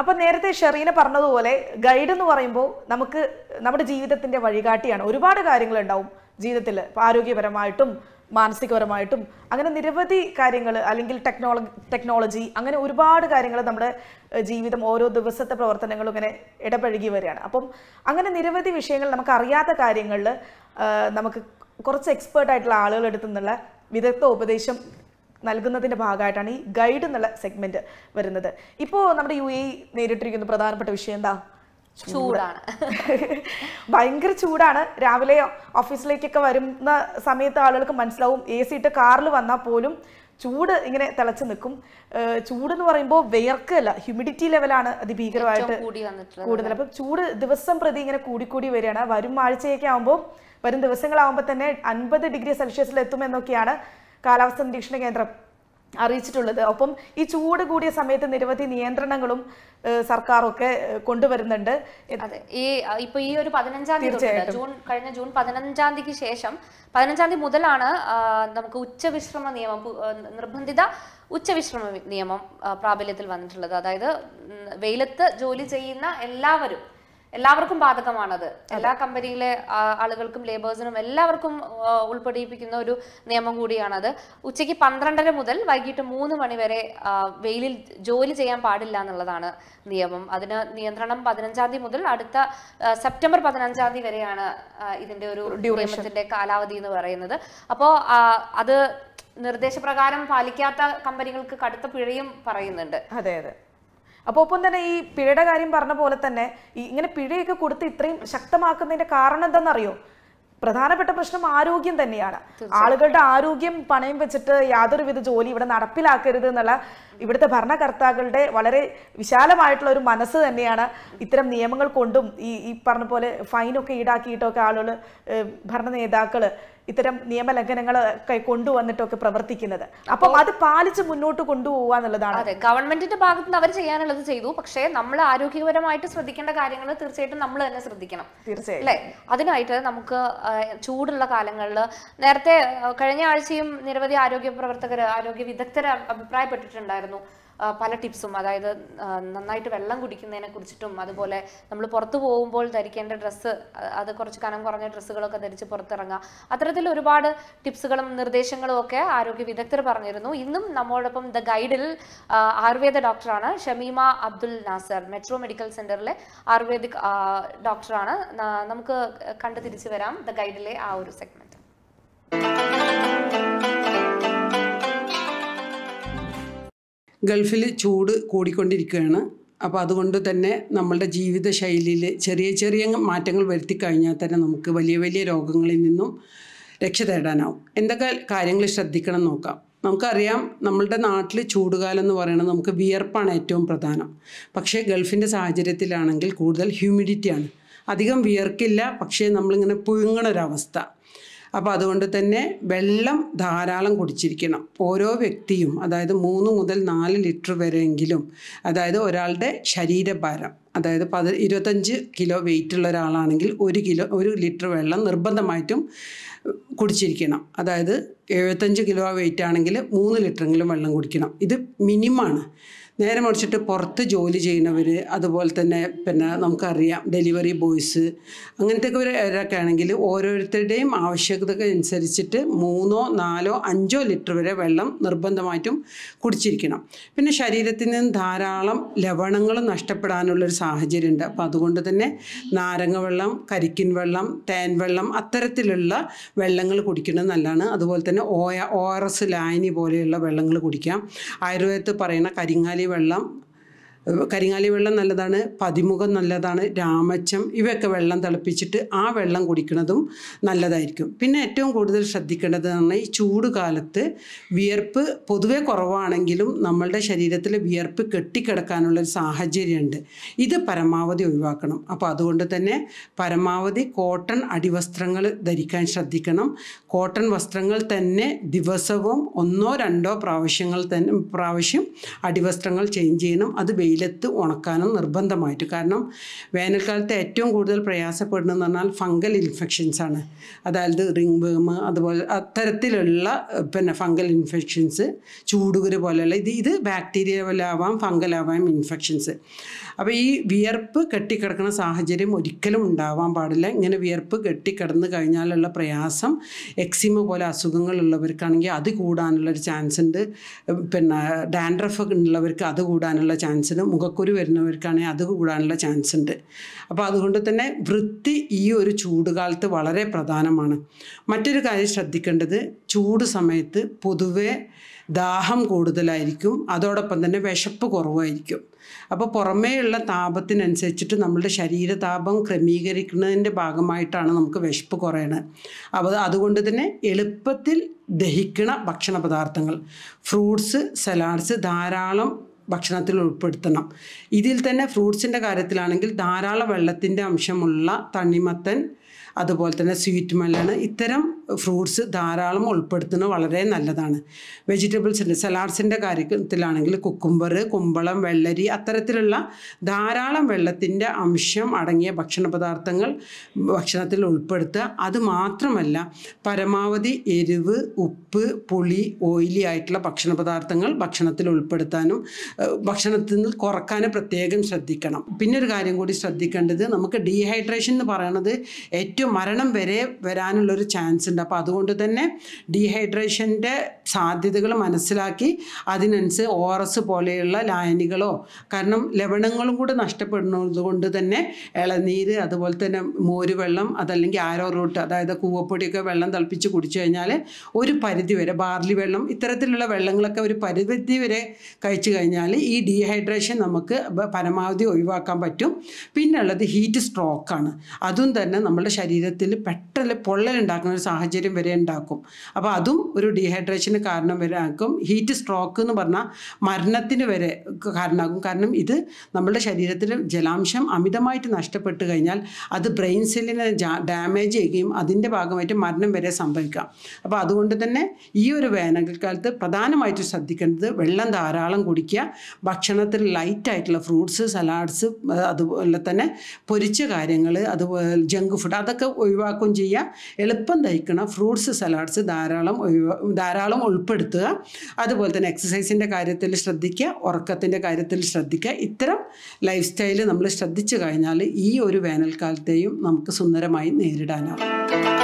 അപ്പൊ നേരത്തെ ഷെറീന പറഞ്ഞതുപോലെ ഗൈഡ് എന്ന് പറയുമ്പോൾ നമുക്ക് നമ്മുടെ ജീവിതത്തിന്റെ വഴികാട്ടിയാണ് ഒരുപാട് കാര്യങ്ങൾ ഉണ്ടാവും ജീവിതത്തിൽ ആരോഗ്യപരമായിട്ടും മാനസികപരമായിട്ടും അങ്ങനെ നിരവധി കാര്യങ്ങൾ അല്ലെങ്കിൽ ടെക്നോളജി ടെക്നോളജി അങ്ങനെ ഒരുപാട് കാര്യങ്ങൾ നമ്മുടെ ജീവിതം ഓരോ ദിവസത്തെ പ്രവർത്തനങ്ങളും ഇങ്ങനെ ഇടപഴകി വരികയാണ് അപ്പം അങ്ങനെ നിരവധി വിഷയങ്ങൾ നമുക്ക് അറിയാത്ത കാര്യങ്ങളിൽ നമുക്ക് കുറച്ച് എക്സ്പേർട്ട് ആയിട്ടുള്ള ആളുകളെടുത്തു നിന്നുള്ള വിദഗ്ധ ഉപദേശം നൽകുന്നതിൻ്റെ ഭാഗമായിട്ടാണ് ഈ ഗൈഡ് എന്നുള്ള സെഗ്മെന്റ് വരുന്നത് ഇപ്പോൾ നമ്മുടെ യു എ നേരിട്ടിരിക്കുന്ന പ്രധാനപ്പെട്ട വിഷയം എന്താ ചൂടാണ് ഭയങ്കര ചൂടാണ് രാവിലെ ഓഫീസിലേക്കൊക്കെ വരുന്ന സമയത്ത് ആളുകൾക്ക് മനസ്സിലാവും എ സി ഇട്ട് കാറിൽ വന്നാൽ പോലും ചൂട് ഇങ്ങനെ തിളച്ച് നിൽക്കും ചൂട് എന്ന് പറയുമ്പോൾ വിയർക്കല്ല ഹ്യൂമിഡിറ്റി ലെവലാണ് അതിഭീകരമായിട്ട് കൂടുതൽ അപ്പം ചൂട് ദിവസം പ്രതി ഇങ്ങനെ കൂടിക്കൂടി വരികയാണ് വരും ആഴ്ചയൊക്കെ ആകുമ്പോൾ വരും ദിവസങ്ങളാകുമ്പോൾ തന്നെ അൻപത് ഡിഗ്രി സെൽഷ്യസിൽ എത്തുമെന്നൊക്കെയാണ് കാലാവസ്ഥാ നിരീക്ഷണ കേന്ദ്രം അറിയിച്ചിട്ടുള്ളത് ഒപ്പം ഈ ചൂട് കൂടിയ സമയത്ത് നിരവധി നിയന്ത്രണങ്ങളും സർക്കാരൊക്കെ കൊണ്ടുവരുന്നുണ്ട് അതെ ഈ ഇപ്പൊ ഈ ഒരു പതിനഞ്ചാം തീയതി ജൂൺ കഴിഞ്ഞ ജൂൺ പതിനഞ്ചാം തീയതിക്ക് ശേഷം പതിനഞ്ചാം തീയതി മുതലാണ് നമുക്ക് ഉച്ചവിശ്രമ നിയമം നിർബന്ധിത ഉച്ചവിശ്രമ നിയമം പ്രാബല്യത്തിൽ വന്നിട്ടുള്ളത് അതായത് വെയിലത്ത് ജോലി ചെയ്യുന്ന എല്ലാവരും എല്ലാവർക്കും ബാധകമാണത് എല്ലാ കമ്പനിയിലെ ആളുകൾക്കും ലേബേഴ്സിനും എല്ലാവർക്കും ഉൾപ്പെടുപ്പിക്കുന്ന ഒരു നിയമം കൂടിയാണത് ഉച്ചയ്ക്ക് പന്ത്രണ്ടര മുതൽ വൈകിട്ട് മൂന്ന് മണി വരെ വെയിലിൽ ജോലി ചെയ്യാൻ പാടില്ല എന്നുള്ളതാണ് നിയമം അതിന് നിയന്ത്രണം പതിനഞ്ചാം തീയതി മുതൽ അടുത്ത സെപ്റ്റംബർ പതിനഞ്ചാം തീയതി വരെയാണ് ഇതിന്റെ ഒരു നിയമത്തിന്റെ കാലാവധി എന്ന് പറയുന്നത് അപ്പോ അത് നിർദ്ദേശപ്രകാരം പാലിക്കാത്ത കമ്പനികൾക്ക് കടുത്ത പിഴയും പറയുന്നുണ്ട് അതെ അതെ അപ്പോൾ ഒപ്പം തന്നെ ഈ പിഴയുടെ കാര്യം പറഞ്ഞ പോലെ തന്നെ ഇങ്ങനെ പിഴയൊക്കെ കൊടുത്ത് ഇത്രയും ശക്തമാക്കുന്നതിന്റെ കാരണം എന്താണെന്നറിയോ പ്രധാനപ്പെട്ട പ്രശ്നം ആരോഗ്യം തന്നെയാണ് ആളുകളുടെ ആരോഗ്യം പണയം വെച്ചിട്ട് യാതൊരുവിധ ജോലി ഇവിടെ നടപ്പിലാക്കരുത് എന്നുള്ള ഇവിടുത്തെ ഭരണകർത്താക്കളുടെ വളരെ വിശാലമായിട്ടുള്ള ഒരു മനസ്സ് തന്നെയാണ് ഇത്തരം നിയമങ്ങൾ കൊണ്ടും ഈ ഈ പറഞ്ഞ പോലെ ഫൈനൊക്കെ ഈടാക്കിയിട്ടൊക്കെ ആളുകൾ ഭരണ നേതാക്കൾ ഇത്തരം നിയമലംഘനങ്ങൾ കൊണ്ടുവന്നിട്ടൊക്കെ പ്രവർത്തിക്കുന്നത് അപ്പൊ അത് പാലിച്ച് മുന്നോട്ട് കൊണ്ടുപോകുക എന്നുള്ളതാണ് അതെ ഗവൺമെന്റിന്റെ ഭാഗത്ത് നിന്ന് അവർ ചെയ്യാനുള്ളത് ചെയ്തു പക്ഷേ നമ്മൾ ആരോഗ്യപരമായിട്ട് ശ്രദ്ധിക്കേണ്ട കാര്യങ്ങൾ തീർച്ചയായിട്ടും നമ്മൾ തന്നെ ശ്രദ്ധിക്കണം തീർച്ചയായും അല്ലെ അതിനായിട്ട് നമുക്ക് ചൂടുള്ള കാലങ്ങളിൽ നേരത്തെ കഴിഞ്ഞ ആഴ്ചയും നിരവധി ആരോഗ്യ പ്രവർത്തകർ ആരോഗ്യ വിദഗ്ധർ അഭിപ്രായപ്പെട്ടിട്ടുണ്ടായിരുന്നു പല ടിപ്സും അതായത് നന്നായിട്ട് വെള്ളം കുടിക്കുന്നതിനെ കുറിച്ചിട്ടും അതുപോലെ നമ്മൾ പുറത്തു പോകുമ്പോൾ ധരിക്കേണ്ട ഡ്രസ്സ് അത് കുറച്ച് കനം കുറഞ്ഞ ഡ്രസ്സുകളൊക്കെ ധരിച്ച് പുറത്തിറങ്ങുക അത്തരത്തിൽ ഒരുപാട് ടിപ്സുകളും നിർദ്ദേശങ്ങളും ഒക്കെ ആരോഗ്യ വിദഗ്ധർ പറഞ്ഞിരുന്നു ഇന്നും നമ്മോടൊപ്പം ദ ഗൈഡിൽ ആയുർവേദ ഡോക്ടറാണ് ഷമീമ അബ്ദുൽ നാസർ മെട്രോ മെഡിക്കൽ സെന്ററിലെ ആയുർവേദിക് ഡോക്ടറാണ് നമുക്ക് കണ്ടു തിരിച്ചു വരാം ദ ഗൈഡിലെ ആ ഒരു സെഗ്മെന്റ് ഗൾഫിൽ ചൂട് കൂടിക്കൊണ്ടിരിക്കുകയാണ് അപ്പോൾ അതുകൊണ്ട് തന്നെ നമ്മളുടെ ജീവിത ശൈലിയിൽ ചെറിയ ചെറിയ മാറ്റങ്ങൾ വരുത്തി കഴിഞ്ഞാൽ തന്നെ നമുക്ക് വലിയ വലിയ രോഗങ്ങളിൽ നിന്നും രക്ഷ തേടാനാവും എന്തൊക്കെ കാര്യങ്ങൾ ശ്രദ്ധിക്കണം നോക്കാം നമുക്കറിയാം നമ്മളുടെ നാട്ടിൽ ചൂടുകാലം എന്ന് പറയുന്നത് നമുക്ക് വിയർപ്പാണ് ഏറ്റവും പ്രധാനം പക്ഷേ ഗൾഫിൻ്റെ സാഹചര്യത്തിലാണെങ്കിൽ കൂടുതൽ ഹ്യൂമിഡിറ്റിയാണ് അധികം വിയർക്കില്ല പക്ഷേ നമ്മളിങ്ങനെ പുഴുങ്ങണൊരവസ്ഥ അപ്പോൾ അതുകൊണ്ട് തന്നെ വെള്ളം ധാരാളം കുടിച്ചിരിക്കണം ഓരോ വ്യക്തിയും അതായത് മൂന്ന് മുതൽ നാല് ലിറ്റർ വരെയെങ്കിലും അതായത് ഒരാളുടെ ശരീരഭാരം അതായത് പത് ഇരുപത്തഞ്ച് കിലോ ഉള്ള ഒരാളാണെങ്കിൽ ഒരു കിലോ ഒരു ലിറ്റർ വെള്ളം നിർബന്ധമായിട്ടും കുടിച്ചിരിക്കണം അതായത് എഴുപത്തഞ്ച് കിലോ വെയിറ്റ് ആണെങ്കിൽ മൂന്ന് ലിറ്ററെങ്കിലും വെള്ളം കുടിക്കണം ഇത് മിനിമമാണ് നേരെ മറിച്ചിട്ട് പുറത്ത് ജോലി ചെയ്യുന്നവർ അതുപോലെ തന്നെ പിന്നെ നമുക്കറിയാം ഡെലിവറി ബോയ്സ് അങ്ങനത്തെ ഒക്കെ ആണെങ്കിൽ ഓരോരുത്തരുടെയും ആവശ്യകത അനുസരിച്ചിട്ട് മൂന്നോ നാലോ അഞ്ചോ ലിറ്റർ വരെ വെള്ളം നിർബന്ധമായിട്ടും കുടിച്ചിരിക്കണം പിന്നെ ശരീരത്തിൽ നിന്ന് ധാരാളം ലവണങ്ങൾ നഷ്ടപ്പെടാനുള്ളൊരു ഉണ്ട് അപ്പോൾ അതുകൊണ്ട് തന്നെ നാരങ്ങ വെള്ളം കരിക്കിൻ വെള്ളം തേൻ വെള്ളം അത്തരത്തിലുള്ള വെള്ളങ്ങൾ കുടിക്കുന്നത് നല്ലതാണ് അതുപോലെ തന്നെ ഓ ഓ ആർ എസ് ലായനി പോലെയുള്ള വെള്ളങ്ങൾ കുടിക്കാം ആയുർവേദത്തിൽ പറയുന്ന കരിങ്ങാലി വെള്ളം കരിങ്ങാലി വെള്ളം നല്ലതാണ് പതിമുഖം നല്ലതാണ് രാമച്ചം ഇവയൊക്കെ വെള്ളം തിളപ്പിച്ചിട്ട് ആ വെള്ളം കുടിക്കുന്നതും നല്ലതായിരിക്കും പിന്നെ ഏറ്റവും കൂടുതൽ ശ്രദ്ധിക്കേണ്ടത് പറഞ്ഞാൽ ഈ ചൂട് കാലത്ത് വിയർപ്പ് പൊതുവെ കുറവാണെങ്കിലും നമ്മളുടെ ശരീരത്തിൽ വിയർപ്പ് കെട്ടിക്കിടക്കാനുള്ള ഒരു സാഹചര്യമുണ്ട് ഇത് പരമാവധി ഒഴിവാക്കണം അപ്പോൾ അതുകൊണ്ട് തന്നെ പരമാവധി കോട്ടൺ അടിവസ്ത്രങ്ങൾ ധരിക്കാൻ ശ്രദ്ധിക്കണം കോട്ടൺ വസ്ത്രങ്ങൾ തന്നെ ദിവസവും ഒന്നോ രണ്ടോ പ്രാവശ്യങ്ങൾ തന്നെ പ്രാവശ്യം അടിവസ്ത്രങ്ങൾ ചേഞ്ച് ചെയ്യണം അത് വെയിലത്ത് ഉണക്കാനും നിർബന്ധമായിട്ട് കാരണം വേനൽക്കാലത്ത് ഏറ്റവും കൂടുതൽ പ്രയാസപ്പെടുന്നതെന്ന് പറഞ്ഞാൽ ഫംഗൽ ഇൻഫെക്ഷൻസ് ആണ് അതായത് റിംഗ് വേം അതുപോലെ അത്തരത്തിലുള്ള പിന്നെ ഫംഗൽ ഇൻഫെക്ഷൻസ് ചൂടുകുരു പോലെയുള്ള ഇത് ഇത് ബാക്ടീരിയ പോലെ ആവാം ഫംഗലാവാം ഇൻഫെക്ഷൻസ് അപ്പോൾ ഈ വിയർപ്പ് കെട്ടിക്കിടക്കുന്ന സാഹചര്യം ഒരിക്കലും ഉണ്ടാവാൻ പാടില്ല ഇങ്ങനെ വിയർപ്പ് കെട്ടിക്കിടന്ന് കഴിഞ്ഞാലുള്ള പ്രയാസം എക്സിമ പോലെ അസുഖങ്ങളുള്ളവർക്കാണെങ്കിൽ അത് കൂടാനുള്ളൊരു ചാൻസ് ഉണ്ട് പിന്നെ ഡാൻഡ്രഫ് ഉള്ളവർക്ക് അത് കൂടാനുള്ള ചാൻസ് വയസ്സിലും മുഖക്കുരു വരുന്നവർക്കാണെങ്കിൽ അത് കൂടാനുള്ള ചാൻസ് ഉണ്ട് അപ്പോൾ അതുകൊണ്ട് തന്നെ വൃത്തി ഈ ഒരു ചൂടുകാലത്ത് വളരെ പ്രധാനമാണ് മറ്റൊരു കാര്യം ശ്രദ്ധിക്കേണ്ടത് ചൂട് സമയത്ത് പൊതുവെ ദാഹം കൂടുതലായിരിക്കും അതോടൊപ്പം തന്നെ വിശപ്പ് കുറവായിരിക്കും അപ്പോൾ പുറമേയുള്ള താപത്തിനനുസരിച്ചിട്ട് നമ്മളുടെ ശരീരതാപം ക്രമീകരിക്കുന്നതിൻ്റെ ഭാഗമായിട്ടാണ് നമുക്ക് വിശപ്പ് കുറയണത് അപ്പോൾ അതുകൊണ്ട് തന്നെ എളുപ്പത്തിൽ ദഹിക്കണ ഭക്ഷണ പദാർത്ഥങ്ങൾ ഫ്രൂട്ട്സ് സലാഡ്സ് ധാരാളം ഭക്ഷണത്തിൽ ഉൾപ്പെടുത്തണം ഇതിൽ തന്നെ ഫ്രൂട്ട്സിൻ്റെ കാര്യത്തിലാണെങ്കിൽ ധാരാളം വെള്ളത്തിൻ്റെ അംശമുള്ള തണ്ണിമത്തൻ അതുപോലെ തന്നെ സ്വീറ്റ് മെല്ലൺ ഇത്തരം ഫ്രൂട്ട്സ് ധാരാളം ഉൾപ്പെടുത്തുന്നത് വളരെ നല്ലതാണ് വെജിറ്റബിൾസിൻ്റെ സലാഡ്സിൻ്റെ കാര്യത്തിലാണെങ്കിൽ കുക്കുംബർ കുമ്പളം വെള്ളരി അത്തരത്തിലുള്ള ധാരാളം വെള്ളത്തിൻ്റെ അംശം അടങ്ങിയ ഭക്ഷണ പദാർത്ഥങ്ങൾ ഭക്ഷണത്തിൽ ഉൾപ്പെടുത്തുക അതുമാത്രമല്ല പരമാവധി എരിവ് ഉപ്പ് പുളി ഓയിലി ആയിട്ടുള്ള ഭക്ഷണ പദാർത്ഥങ്ങൾ ഭക്ഷണത്തിൽ ഉൾപ്പെടുത്താനും ഭക്ഷണത്തിൽ നിന്ന് കുറക്കാനും പ്രത്യേകം ശ്രദ്ധിക്കണം പിന്നെ ഒരു കാര്യം കൂടി ശ്രദ്ധിക്കേണ്ടത് നമുക്ക് ഡീഹൈഡ്രേഷൻ എന്ന് പറയുന്നത് ഏറ്റവും മറ്റു മരണം വരെ വരാനുള്ളൊരു ചാൻസ് ഉണ്ട് അപ്പോൾ അതുകൊണ്ട് തന്നെ ഡീഹൈഡ്രേഷൻ്റെ സാധ്യതകൾ മനസ്സിലാക്കി അതിനനുസരിച്ച് ഒ ആർ എസ് പോലെയുള്ള ലായനികളോ കാരണം ലവണങ്ങളും കൂടെ നഷ്ടപ്പെടുന്നത് കൊണ്ട് തന്നെ ഇളനീര് അതുപോലെ തന്നെ മോരുവെള്ളം അതല്ലെങ്കിൽ ആരോ റൂട്ട് അതായത് കൂവപ്പൊടിയൊക്കെ വെള്ളം തിളപ്പിച്ച് കുടിച്ചു കഴിഞ്ഞാൽ ഒരു പരിധി വരെ ബാർലി വെള്ളം ഇത്തരത്തിലുള്ള വെള്ളങ്ങളൊക്കെ ഒരു പരിധി വരെ കഴിച്ചു കഴിഞ്ഞാൽ ഈ ഡീഹൈഡ്രേഷൻ നമുക്ക് പരമാവധി ഒഴിവാക്കാൻ പറ്റും ഉള്ളത് ഹീറ്റ് സ്ട്രോക്കാണ് അതും തന്നെ നമ്മുടെ ശരീരം ശരീരത്തിൽ പെട്ടെന്ന് പൊള്ളലുണ്ടാക്കുന്ന ഒരു സാഹചര്യം വരെ ഉണ്ടാക്കും അപ്പോൾ അതും ഒരു ഡീഹൈഡ്രേഷന് കാരണം വരെ ആക്കും ഹീറ്റ് സ്ട്രോക്ക് എന്ന് പറഞ്ഞാൽ മരണത്തിന് വരെ കാരണമാകും കാരണം ഇത് നമ്മുടെ ശരീരത്തിൽ ജലാംശം അമിതമായിട്ട് നഷ്ടപ്പെട്ട് കഴിഞ്ഞാൽ അത് ബ്രെയിൻ സെല്ലിനെ ഡാമേജ് ചെയ്യുകയും അതിൻ്റെ ഭാഗമായിട്ട് മരണം വരെ സംഭവിക്കാം അപ്പോൾ അതുകൊണ്ട് തന്നെ ഈ ഒരു വേനൽക്കാലത്ത് പ്രധാനമായിട്ട് ശ്രദ്ധിക്കേണ്ടത് വെള്ളം ധാരാളം കുടിക്കുക ഭക്ഷണത്തിൽ ലൈറ്റായിട്ടുള്ള ഫ്രൂട്ട്സ് സലാഡ്സ് അതുപോലെ തന്നെ പൊരിച്ച കാര്യങ്ങൾ അതുപോലെ ജങ്ക് ഫുഡ് അതൊക്കെ ഇതൊക്കെ ഒഴിവാക്കുകയും ചെയ്യുക എളുപ്പം തയ്ക്കണം ഫ്രൂട്ട്സ് സലാഡ്സ് ധാരാളം ഒഴിവാ ധാരാളം ഉൾപ്പെടുത്തുക അതുപോലെ തന്നെ എക്സസൈസിൻ്റെ കാര്യത്തിൽ ശ്രദ്ധിക്കുക ഉറക്കത്തിൻ്റെ കാര്യത്തിൽ ശ്രദ്ധിക്കുക ഇത്തരം ലൈഫ് സ്റ്റൈല് നമ്മൾ ശ്രദ്ധിച്ചു കഴിഞ്ഞാൽ ഈ ഒരു വേനൽക്കാലത്തെയും നമുക്ക് സുന്ദരമായി നേരിടാനാകും